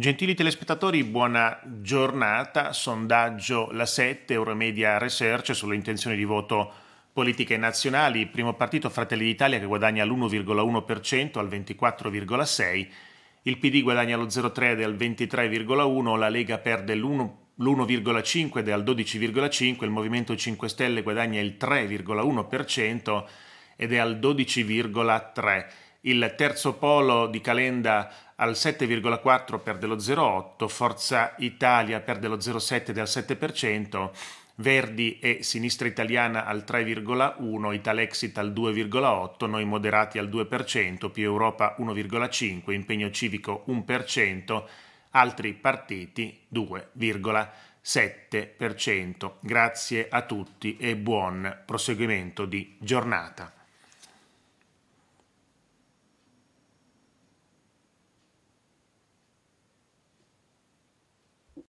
Gentili telespettatori, buona giornata. Sondaggio La 7, Euromedia Research sulle intenzioni di voto politiche nazionali. Primo partito Fratelli d'Italia che guadagna l'1,1% al 24,6%, il PD guadagna lo 0,3 al 23,1%, la Lega perde l'1,5 del 12,5%, il Movimento 5 Stelle guadagna il 3,1% ed è al 12,3% il terzo polo di Calenda al 7,4 perde lo 0,8, Forza Italia perde lo 0,7 del 7%, Verdi e Sinistra Italiana al 3,1, Italexit al 2,8, Noi Moderati al 2%, più Europa 1,5, Impegno Civico 1%, altri partiti 2,7%. Grazie a tutti e buon proseguimento di giornata.